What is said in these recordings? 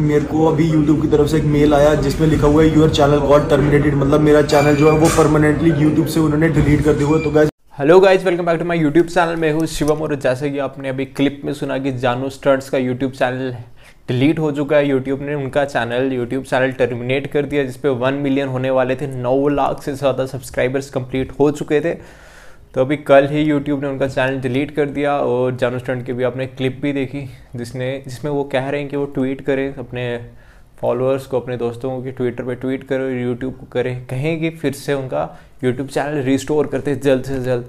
मेरे को अभी YouTube की तरफ से एक मेल आया जिसमें लिखा हुआ है यूर चैनल गॉड टर्मिनेटेड मतलब मेरा चैनल जो है वो परमानेंटली YouTube से उन्होंने डिलीट कर दिया हुआ तो guys hello guys welcome back to my YouTube channel मैं हूँ शिवम और जैसे कि आपने अभी क्लिप में सुना कि जानू स्टर्ट्स का YouTube चैनल डिलीट हो चुका है YouTube ने उनका चैनल YouTube चैनल टर्मिनेट कर दिया जिसपे वन मिलियन होने वाले थे नौ लाख से ज़्यादा सब्सक्राइबर्स कंप्लीट हो चुके थे तो अभी कल ही यूट्यूब ने उनका चैनल डिलीट कर दिया और जानू स्टंट की भी आपने क्लिप भी देखी जिसने जिसमें वो कह रहे हैं कि वो ट्वीट करें अपने फॉलोअर्स को अपने दोस्तों को कि ट्विटर पे ट्वीट करो यूट्यूब को करें कहें कि फिर से उनका यूट्यूब चैनल रिस्टोर करते जल्द से जल्द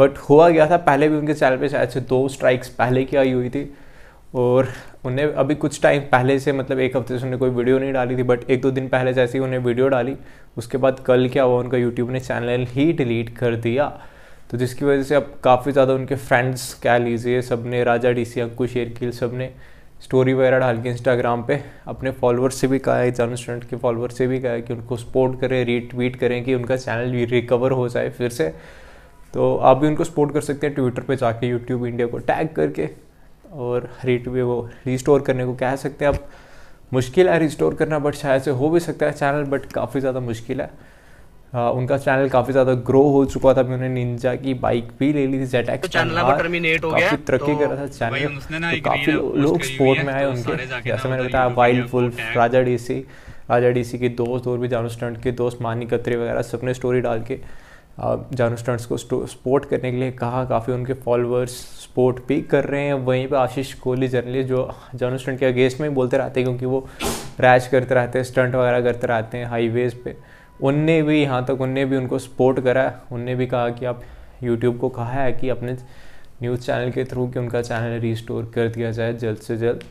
बट हुआ गया था पहले भी उनके चैनल पे शायद से दो स्ट्राइक्स पहले की आई हुई थी और उन्हें अभी कुछ टाइम पहले से मतलब एक हफ्ते से उन्हें कोई वीडियो नहीं डाली थी बट एक दो दिन पहले जैसे ही उन्हें वीडियो डाली उसके बाद कल क्या हुआ उनका यूट्यूब ने चैनल ही डिलीट कर दिया तो जिसकी वजह से अब काफ़ी ज़्यादा उनके फ्रेंड्स कह लीजिए सब ने राजा डी सी अंकुश एरकिल सब ने स्टोरी वगैरह डाल के इंस्टाग्राम पे अपने फॉलोअर्स से भी कहा है एग्जाम स्टूडेंट के फॉलोअर्स से भी कहा है कि उनको सपोर्ट करें रीट्वीट करें कि उनका चैनल भी रिकवर हो जाए फिर से तो आप भी उनको सपोर्ट कर सकते हैं ट्विटर पे जाके यूट्यूब इंडिया को टैग करके और रीट वो रिस्टोर करने को कह सकते हैं आप मुश्किल है रिस्टोर करना बट शायद से हो भी सकता है चैनल बट काफ़ी ज़्यादा मुश्किल है हाँ, उनका चैनल काफी ज्यादा ग्रो हो चुका था उन्होंने निंजा की बाइक भी ले ली थी जेट एक्स तो टर्मिनेट हो गया तरक्की तो कर रहा था चैनल तो काफी लोग स्पोर्ट में आए तो उनके जैसे मैंने बताया Wild Wolf Raja DC Raja DC के दोस्त और भी जानू स्टंट के दोस्त मानी कतरे वगैरह सबने स्टोरी डाल के जानू स्टंट्स को सपोर्ट करने के लिए कहा काफ़ी उनके फॉलोअर्स सपोर्ट भी कर रहे हैं वहीं पे आशीष कोहली जर्नलिस्ट जो जानू स्टंट के अगेंस्ट में ही बोलते रहते हैं क्योंकि वो रैश करते रहते हैं स्टंट वगैरह करते रहते हैं हाईवेज़ पे उनने भी यहाँ तक उनने भी उनको सपोर्ट करा उनने भी कहा कि आप यूट्यूब को कहा है कि अपने न्यूज़ चैनल के थ्रू कि उनका चैनल रिस्टोर कर दिया जाए जल्द से जल्द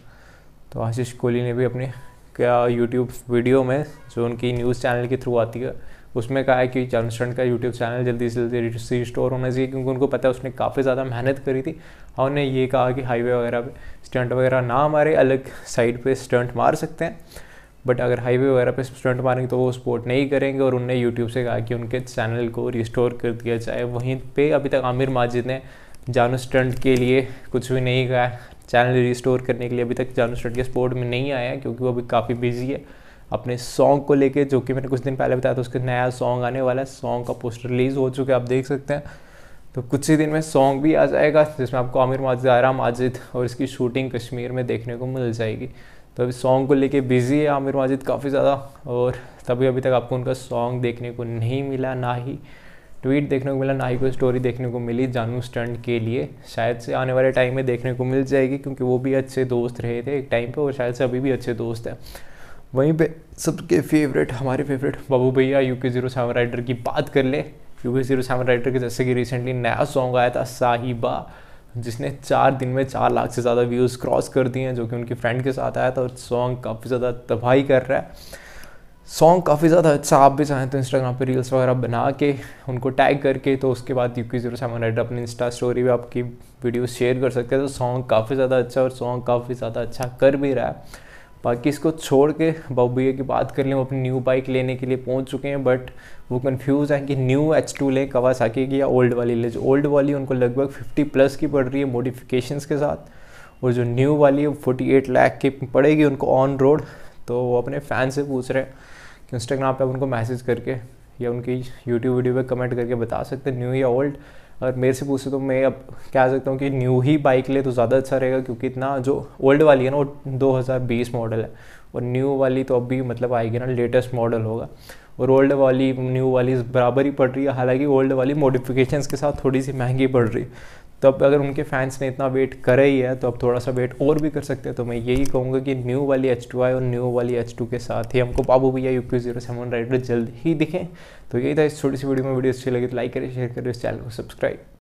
तो आशीष कोहली ने भी अपने क्या यूट्यूब वीडियो में जो उनकी न्यूज़ चैनल के थ्रू आती है उसमें कहा है कि जॉनस्टन का यूट्यूब चैनल जल्दी से जल्दी रिस्टोर होना चाहिए क्योंकि उनको पता है उसने काफ़ी ज़्यादा मेहनत करी थी और उन्हें ये कहा कि हाईवे वगैरह पे स्टंट वगैरह ना मारे अलग साइड पे स्टंट मार सकते हैं बट अगर हाईवे वगैरह पे स्टूडेंट मारेंगे तो वो सपोर्ट नहीं करेंगे और उनने यूट्यूब से कहा कि उनके चैनल को रिस्टोर कर दिया जाए वहीं पे अभी तक आमिर माजिद ने जानू स्टंट के लिए कुछ भी नहीं कहा चैनल रिस्टोर करने के लिए अभी तक जानू स्टंट के सपोर्ट में नहीं आया क्योंकि वो अभी काफ़ी बिजी है अपने सॉन्ग को लेके जो कि मैंने कुछ दिन पहले बताया था उसका नया सॉन्ग आने वाला है सॉन्ग का पोस्टर रिलीज़ हो चुका है आप देख सकते हैं तो कुछ ही दिन में सॉन्ग भी आ जाएगा जिसमें आपको आमिर माजिद आराम माजिद और इसकी शूटिंग कश्मीर में देखने को मिल जाएगी तो अभी सॉन्ग को लेके बिज़ी है आमिर माजिद काफ़ी ज़्यादा और तभी अभी तक आपको उनका सॉन्ग देखने को नहीं मिला ना ही ट्वीट देखने को मिला ना ही कोई स्टोरी देखने को मिली जानू स्टंट के लिए शायद से आने वाले टाइम में देखने को मिल जाएगी क्योंकि वो भी अच्छे दोस्त रहे थे एक टाइम पर और शायद से अभी भी अच्छे दोस्त हैं वहीं पे सबके फेवरेट हमारे फेवरेट बाबू भैया यू के ज़ीरो सेवन राइडर की बात कर ले यू के ज़ीरो सेवन राइडर के जैसे कि रिसेंटली नया सॉन्ग आया था साहिबा जिसने चार दिन में चार लाख से ज़्यादा व्यूज़ क्रॉस कर दिए हैं जो कि उनकी फ्रेंड के साथ आया था और सॉन्ग काफ़ी ज़्यादा तबाही कर रहा है सॉन्ग काफ़ी ज़्यादा अच्छा आप भी चाहें तो इंस्टाग्राम पे रील्स वगैरह बना के उनको टैग करके तो उसके बाद यू की जीरो सेवन हंड्रेड अपनी इंस्टा स्टोरी भी आपकी वीडियो शेयर कर सकते हैं तो सॉन्ग काफ़ी ज़्यादा अच्छा और सॉन्ग काफ़ी ज़्यादा अच्छा कर भी रहा है बाकी इसको छोड़ के बाबू भैया की बात कर लें वो अपनी न्यू बाइक लेने के लिए पहुंच चुके हैं बट वो कंफ्यूज हैं कि न्यू एच टू लें कवासाकी की या ओल्ड वाली लें जो ओल्ड वाली उनको लगभग 50 प्लस की पड़ रही है मोडिफिकेशन के साथ और जो न्यू वाली है फोर्टी एट लैख की पड़ेगी उनको ऑन रोड तो वो अपने फ़ैन से पूछ रहे हैं कि इंस्टाग्राम पर उनको मैसेज करके या उनकी यूट्यूब वीडियो पर कमेंट करके बता सकते हैं न्यू या ओल्ड अगर मेरे से पूछे तो मैं अब कह सकता हूँ कि न्यू ही बाइक ले तो ज़्यादा अच्छा रहेगा क्योंकि इतना जो ओल्ड वाली है ना वो 2020 मॉडल है और न्यू वाली तो अभी मतलब आएगी ना लेटेस्ट मॉडल होगा और ओल्ड वाली न्यू वाली बराबर ही पड़ रही है हालांकि ओल्ड वाली मॉडिफिकेशंस के साथ थोड़ी सी महंगी पड़ रही है तो अब अगर उनके फैंस ने इतना वेट करा ही है तो अब थोड़ा सा वेट और भी कर सकते हैं तो मैं यही कहूँगा कि न्यू वाली एच टू आई और न्यू वाली एच टू के साथ ही हमको बाबू भैया U Q zero seven rider जल्द ही दिखें तो यही था इस छोटी सी वीडियो में वीडियो अच्छी लगी तो लाइक करें शेयर करें इस चैनल को सब्सक्राइब